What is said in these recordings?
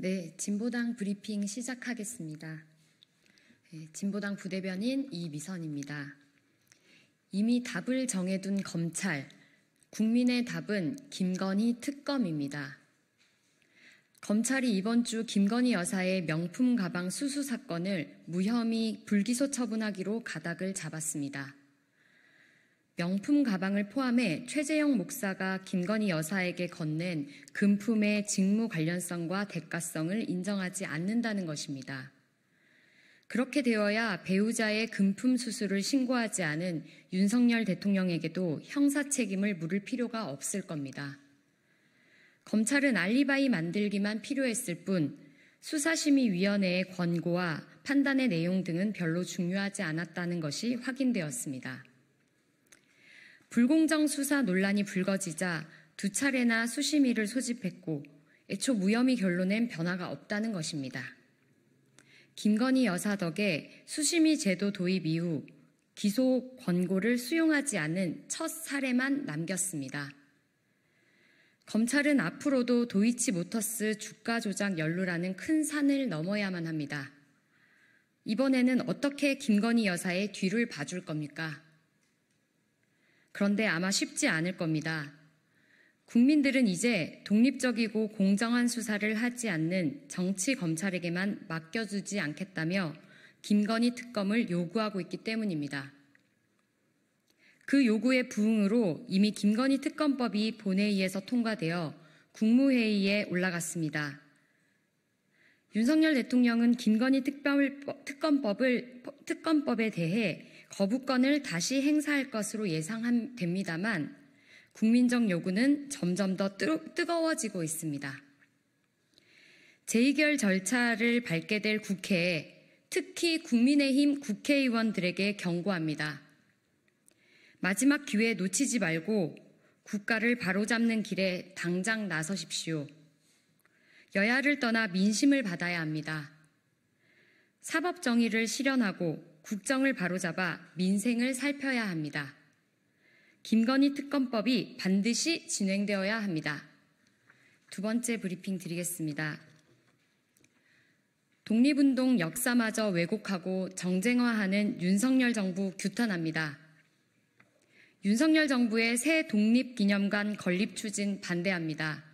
네, 진보당 브리핑 시작하겠습니다. 네, 진보당 부대변인 이미선입니다. 이미 답을 정해둔 검찰, 국민의 답은 김건희 특검입니다. 검찰이 이번 주 김건희 여사의 명품 가방 수수 사건을 무혐의 불기소 처분하기로 가닥을 잡았습니다. 명품 가방을 포함해 최재영 목사가 김건희 여사에게 건넨 금품의 직무 관련성과 대가성을 인정하지 않는다는 것입니다. 그렇게 되어야 배우자의 금품 수수를 신고하지 않은 윤석열 대통령에게도 형사 책임을 물을 필요가 없을 겁니다. 검찰은 알리바이 만들기만 필요했을 뿐 수사심의위원회의 권고와 판단의 내용 등은 별로 중요하지 않았다는 것이 확인되었습니다. 불공정 수사 논란이 불거지자 두 차례나 수심위를 소집했고 애초 무혐의 결론엔 변화가 없다는 것입니다. 김건희 여사 덕에 수심위 제도 도입 이후 기소 권고를 수용하지 않은 첫 사례만 남겼습니다. 검찰은 앞으로도 도이치 모터스 주가 조작 연루라는 큰 산을 넘어야만 합니다. 이번에는 어떻게 김건희 여사의 뒤를 봐줄 겁니까? 그런데 아마 쉽지 않을 겁니다. 국민들은 이제 독립적이고 공정한 수사를 하지 않는 정치 검찰에게만 맡겨주지 않겠다며 김건희 특검을 요구하고 있기 때문입니다. 그 요구의 부응으로 이미 김건희 특검법이 본회의에서 통과되어 국무회의에 올라갔습니다. 윤석열 대통령은 김건희 특검법을, 특검법에 대해 거부권을 다시 행사할 것으로 예상됩니다만 국민적 요구는 점점 더 뜨, 거워지고 있습니다. 재의결 절차를 밟게 될 국회에 특히 국민의힘 국회의원들에게 경고합니다. 마지막 기회 놓치지 말고 국가를 바로잡는 길에 당장 나서십시오. 여야를 떠나 민심을 받아야 합니다. 사법 정의를 실현하고 국정을 바로잡아 민생을 살펴야 합니다. 김건희 특검법이 반드시 진행되어야 합니다. 두 번째 브리핑 드리겠습니다. 독립운동 역사마저 왜곡하고 정쟁화하는 윤석열 정부 규탄합니다. 윤석열 정부의 새 독립기념관 건립 추진 반대합니다.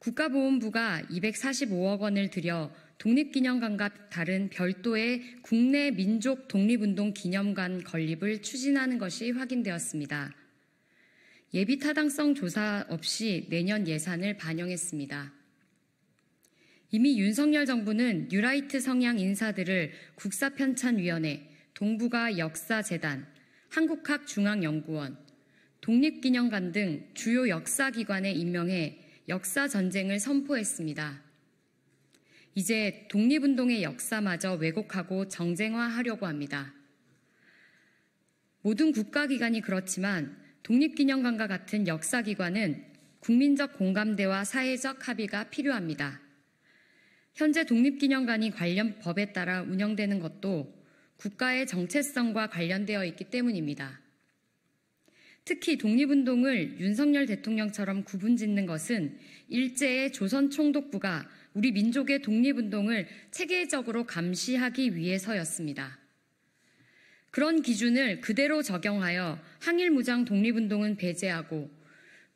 국가보훈부가 245억 원을 들여 독립기념관과 다른 별도의 국내 민족 독립운동 기념관 건립을 추진하는 것이 확인되었습니다. 예비 타당성 조사 없이 내년 예산을 반영했습니다. 이미 윤석열 정부는 뉴라이트 성향 인사들을 국사편찬위원회, 동북아 역사재단, 한국학중앙연구원, 독립기념관 등 주요 역사기관에 임명해 역사전쟁을 선포했습니다. 이제 독립운동의 역사마저 왜곡하고 정쟁화하려고 합니다. 모든 국가기관이 그렇지만 독립기념관과 같은 역사기관은 국민적 공감대와 사회적 합의가 필요합니다. 현재 독립기념관이 관련 법에 따라 운영되는 것도 국가의 정체성과 관련되어 있기 때문입니다. 특히 독립운동을 윤석열 대통령처럼 구분짓는 것은 일제의 조선 총독부가 우리 민족의 독립운동을 체계적으로 감시하기 위해서였습니다. 그런 기준을 그대로 적용하여 항일무장 독립운동은 배제하고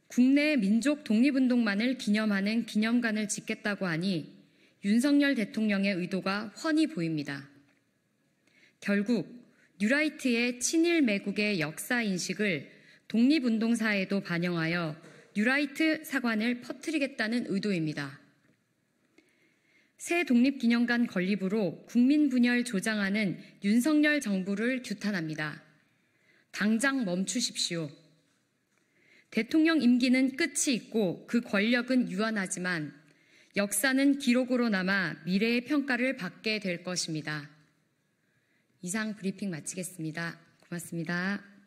국내 민족 독립운동만을 기념하는 기념관을 짓겠다고 하니 윤석열 대통령의 의도가 훤히 보입니다. 결국 뉴라이트의 친일 매국의 역사 인식을 독립운동사에도 반영하여 뉴라이트 사관을 퍼뜨리겠다는 의도입니다. 새 독립기념관 건립으로 국민 분열 조장하는 윤석열 정부를 규탄합니다. 당장 멈추십시오. 대통령 임기는 끝이 있고 그 권력은 유한하지만 역사는 기록으로 남아 미래의 평가를 받게 될 것입니다. 이상 브리핑 마치겠습니다. 고맙습니다.